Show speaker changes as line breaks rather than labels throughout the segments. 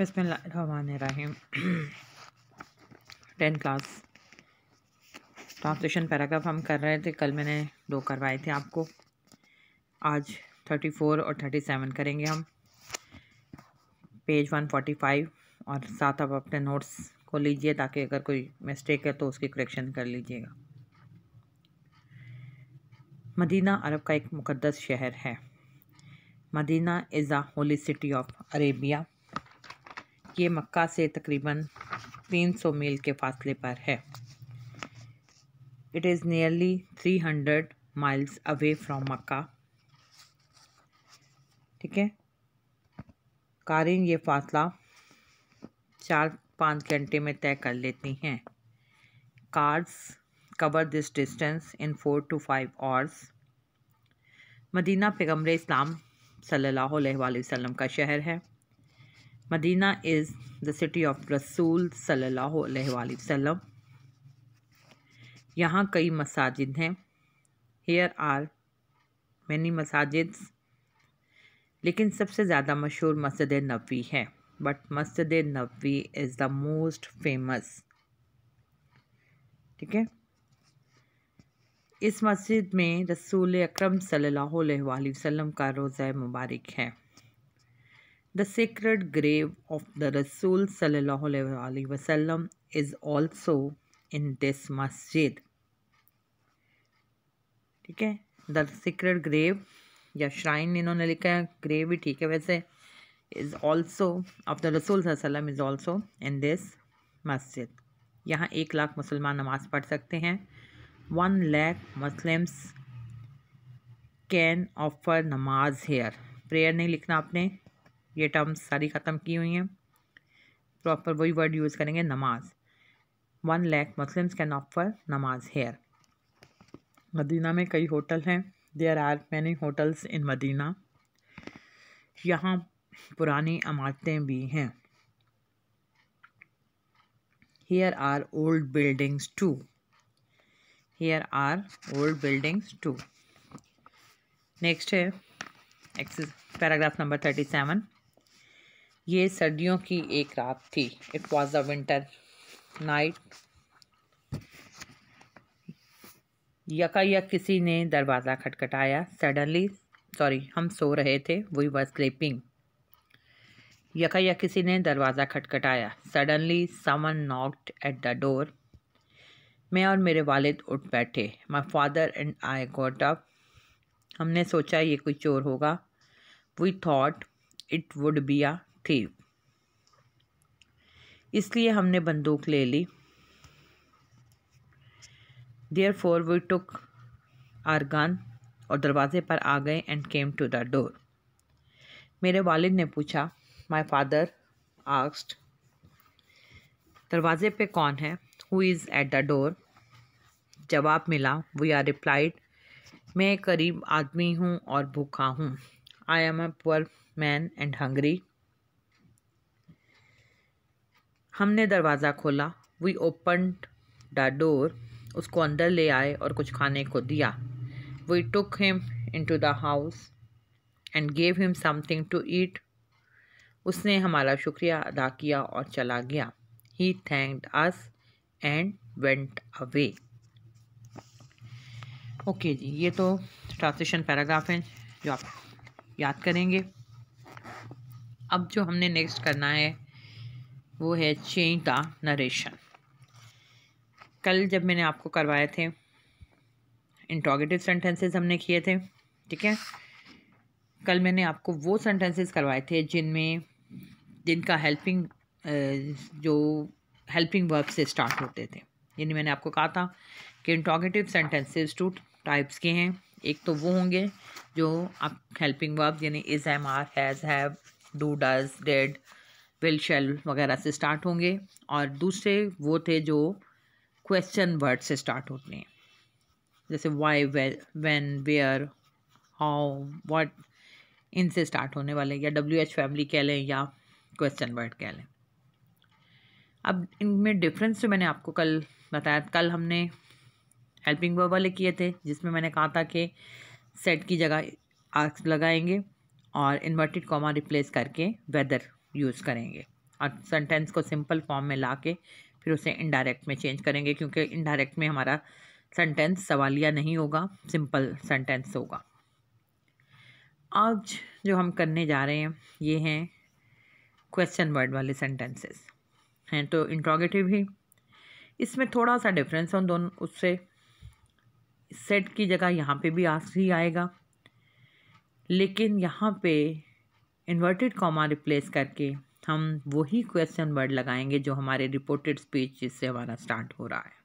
बसमीम ten class translation paragraph हम कर रहे थे कल मैंने दो करवाए थे आपको आज थर्टी फोर और थर्टी सेवन करेंगे हम पेज वन फोर्टी फाइव और साथ आप अपने नोट्स को लीजिए ताकि अगर कोई मिस्टेक है तो उसकी करेक्शन कर लीजिएगा मदीना अरब का एक मुकदस शहर है Medina is a holy city of Arabia ये मक्का से तकरीबन 300 मील के फासले पर है it is nearly 300 miles away from Mecca ठीक है कारिन ये फासला चार पाँच घंटे में तय कर लेती हैं cars cover this distance in four to five hours Medina पैगम्बर इस्लाम सल्लल्लाहु अलैहि वसल्लम का शहर है Medina is the city of Rasul सल्लल्लाहु yahan kai यहाँ कई here are many are lekin sabse लेकिन सबसे ज़्यादा मशहूर मस्जिद hai है but Masjid nabvi is the most famous ठीक है इस मस्जिद में रसूल अकरम सल्लल्लाहु अलैहि वसल्लम का रोज़ा मुबारक है the The grave of the रसूल सल वसलम इज़ ऑल्सो इन दिस मस्जिद ठीक है द सीक्रेट ग्रेव या श्राइन इन्होंने लिखा है ग्रेव भी ठीक है वैसे इज़ ऑल्सो ऑफ द रसूल वसलम इज़ ऑल्सो इन दिस मस्जिद यहाँ एक लाख मुसलमान नमाज़ पढ़ सकते हैं one lakh Muslims can offer नमाज हेयर प्रेयर नहीं लिखना आपने ये टर्म्स सारी ख़त्म की हुई हैं प्रॉपर वही वर्ड यूज़ करेंगे नमाज one lakh Muslims can offer नमाज हेयर मदीना में कई होटल हैं there are many hotels in Medina यहाँ पुरानी इमारतें भी हैं here are old buildings too here are old buildings too next है पैराग्राफ नंबर थर्टी सेवन ये सर्दियों की एक रात थी it was a winter night यका यक किसी ने दरवाज़ा खटखटाया सडनली सॉरी हम सो रहे थे वी वर स्लीपिंग यका यक किसी ने दरवाज़ा खटखटाया suddenly someone knocked at the door मैं और मेरे वालिद उठ बैठे my father and I got up हमने सोचा ये कोई चोर होगा we thought it would be a thief इसलिए हमने बंदूक ले ली therefore we took our gun और दरवाजे पर आ गए and came to the door मेरे वालिद ने पूछा माई फादर आस्ट दरवाजे पे कौन है who is at the door जवाब मिला वी आर रिप्लाइड मैं करीब आदमी हूँ और भूखा हूँ I am a poor man and hungry हमने दरवाज़ा खोला वी ओपन द डोर उसको अंदर ले आए और कुछ खाने को दिया we took him into the house and gave him something to eat उसने हमारा शुक्रिया अदा किया और चला गया he thanked us and went away okay जी ये तो ट्रांसलेशन पैराग्राफ हैं जो आप याद करेंगे अब जो हमने नेक्स्ट करना है वो है चेंज द नरेशन कल जब मैंने आपको करवाए थे इंटोगेटिव सेंटेंसेस हमने किए थे ठीक है कल मैंने आपको वो सेंटेंसेस करवाए थे जिनमें जिनका हेल्पिंग जो हेल्पिंग वर्ब से स्टार्ट होते थे यानी मैंने आपको कहा था कि इंटोगेटिव सेंटेंसेस टू टाइप्स के हैं एक तो वो होंगे जो आप हेल्पिंग वर्ब यानी is am are has have do does did will shall वगैरह से स्टार्ट होंगे और दूसरे वो थे जो क्वेश्चन वर्ड से स्टार्ट होते हैं जैसे why when where how what इनसे स्टार्ट होने वाले या डब्ल्यू एच फैमिली कह लें या क्वेश्चन वर्ड कह लें अब इनमें डिफरेंस जो तो मैंने आपको कल बताया कल हमने हेल्पिंग वर्ब वाले किए थे जिसमें मैंने कहा था कि सेट की जगह आर्क्स लगाएंगे और इन्वर्टेड कॉमा रिप्लेस करके वेदर यूज़ करेंगे और सेंटेंस को सिंपल फॉर्म में ला के फिर उसे इनडायरेक्ट में चेंज करेंगे क्योंकि इनडायरेक्ट में हमारा सेंटेंस सवालिया नहीं होगा सिंपल सेंटेंस होगा आज जो हम करने जा रहे हैं ये हैं क्वेश्चन वर्ड वाले सेंटेंसेस हैं तो इंट्रोगेटिव ही इसमें थोड़ा सा डिफरेंस है उन दोनों उससे सेट की जगह यहाँ पे भी आस ही आएगा लेकिन यहाँ पे इन्वर्टेड कॉमा रिप्लेस करके हम वही क्वेश्चन वर्ड लगाएंगे जो हमारे रिपोर्टेड स्पीच जिससे हमारा स्टार्ट हो रहा है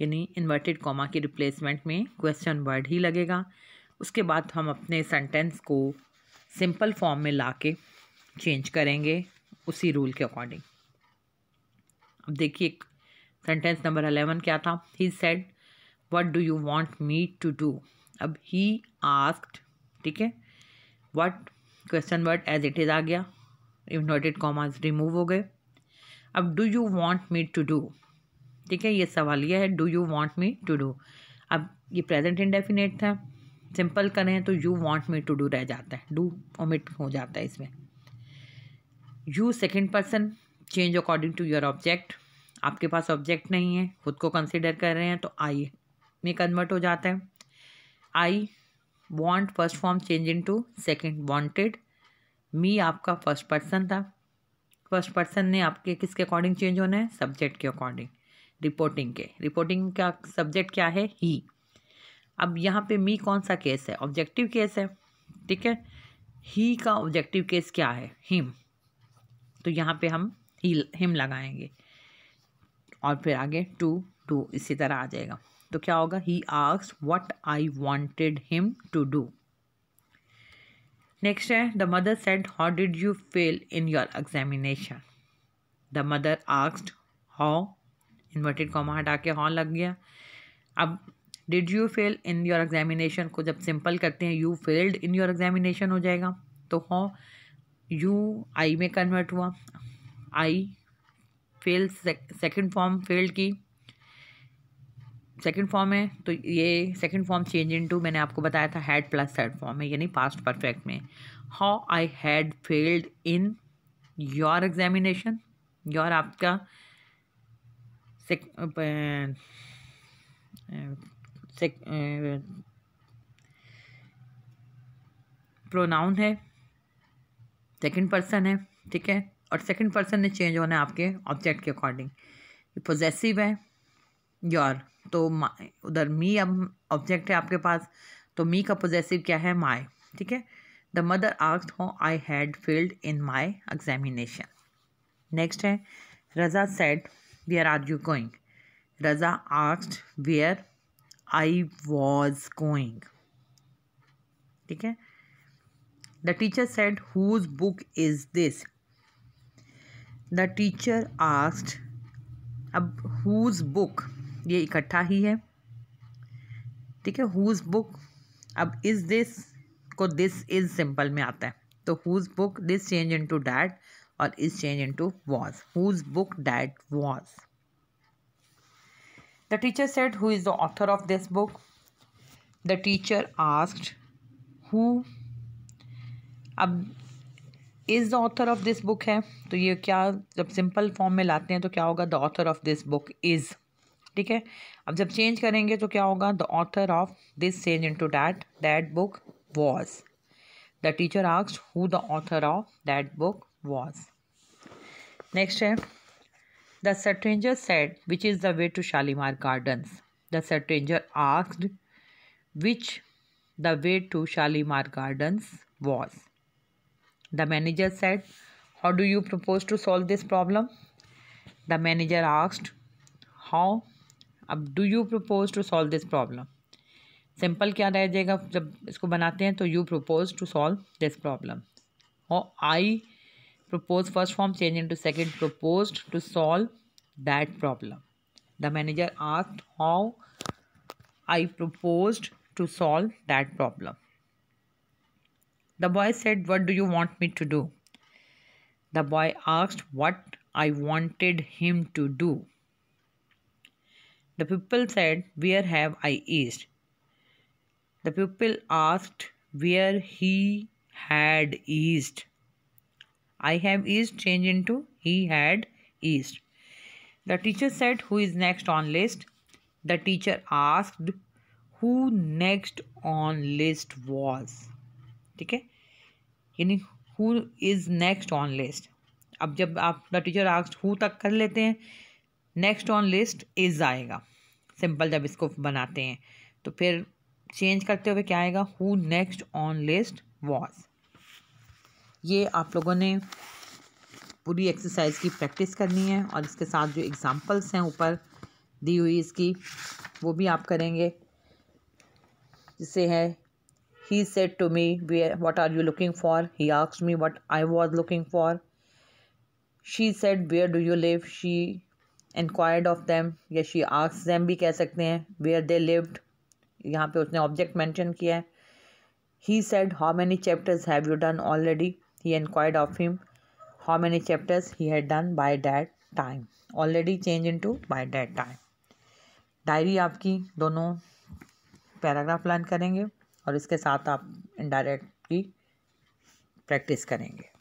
यानी इन्वर्टेड कॉमा की रिप्लेसमेंट में क्वेश्चन वर्ड ही लगेगा उसके बाद हम अपने सेंटेंस को सिंपल फॉर्म में ला के चेंज करेंगे उसी रूल के अकॉर्डिंग अब देखिए सेंटेंस नंबर अलेवन क्या था he said what do you want me to do अब ही आस्क्ड ठीक है what question word as it is आ गया इन्वर्टेड कॉमर्स रिमूव हो गए अब do you want me to do ठीक है ये सवाल यह है do you want me to do अब ये प्रेजेंट इंडेफिनेट था सिंपल करें तो you want me to do रह जाता है डू ओमिट हो जाता है इसमें you second person change according to your object आपके पास ऑब्जेक्ट नहीं है खुद को कंसिडर कर रहे हैं तो आई में कन्वर्ट हो जाता है I want first form change into second wanted me आपका फर्स्ट पर्सन था फर्स्ट पर्सन ने आपके किसके अकॉर्डिंग चेंज होना है सब्जेक्ट के अकॉर्डिंग रिपोर्टिंग के रिपोर्टिंग का सब्जेक्ट क्या है ही अब यहाँ पे मी कौन सा केस है ऑब्जेक्टिव केस है ठीक है ही का ऑब्जेक्टिव केस क्या है हिम तो यहाँ पे हम ही हिम लगाएंगे और फिर आगे टू टू इसी तरह आ जाएगा तो क्या होगा he ask what I wanted him to do next है the mother said how did you fail in your examination the mother asked how inverted comma हटा के हॉ लग गया अब did you fail in your examination को जब simple करते हैं you failed in your examination हो जाएगा तो हो यू आई में कन्वर्ट हुआ I fail second form failed की सेकंड फॉर्म है तो ये सेकंड फॉर्म चेंज इनटू मैंने आपको बताया था हैड प्लस थर्ड फॉर्म है यानी पास्ट परफेक्ट में how I had failed in your examination your आपका प्रोनाउन है सेकंड पर्सन है ठीक है और सेकंड पर्सन ने चेंज होना है आपके ऑब्जेक्ट के अकॉर्डिंग पोजेसिव है योर तो उधर मी अब ऑब्जेक्ट है आपके पास तो मी का पोजेसिव क्या है माई ठीक है द मदर आर्थ how I had failed in my examination next है Raja said where are you going Raja आर्स्ट वेयर आई वॉज गोइंग ठीक है the teacher said whose book is this the teacher asked अब हुज बुक ये इकट्ठा ही है ठीक है हुज बुक अब इज़ दिस को दिस इज़ सिंपल में आता है तो whose book this change into that और is change in to was whose book that was the teacher said who is the author of this book the teacher asked who अब is the author of this book है तो ये क्या जब simple form में लाते हैं तो क्या होगा the author of this book is ठीक है अब जब चेंज करेंगे तो क्या होगा the author of this change into that that book was the teacher asked who the author of that book was next है the stranger said which is the way to Shalimar Gardens the stranger asked which the way to Shalimar Gardens was the manager said how do you propose to solve this problem the manager asked how अब do you propose to solve this problem simple क्या रह जाएगा जब इसको बनाते हैं तो you propose to solve this problem और I propose first form change into second propose to solve that problem the manager asked how I propose to solve that problem the boy said what do you want me to do the boy asked what I wanted him to do the pupil said, Where have I eased? The pupil asked where he had eased. I have eased changed into he had eased. The teacher said, Who is next on list? The teacher asked, Who next on list was? Okay? है यानी who is next on list अब जब आप the teacher asked who तक कर लेते हैं next on list is आएगा सिंपल जब इसको बनाते हैं तो फिर चेंज करते हुए क्या आएगा who next on list was ये आप लोगों ने पूरी एक्सरसाइज की प्रैक्टिस करनी है और इसके साथ जो एग्ज़ाम्पल्स हैं ऊपर दी हुई इसकी वो भी आप करेंगे जिससे है he said to me we what are you looking for he आक्स me what I was looking for she said where do you live she inquired of them या शी आस्क देम भी कह सकते हैं वेयर दे लिव्ड यहाँ पे उसने object mention किया है he said how many chapters have you done already he inquired of him how many chapters he had done by that time already change into by that time डायरी आपकी दोनों paragraph learn करेंगे और इसके साथ आप indirect की practice करेंगे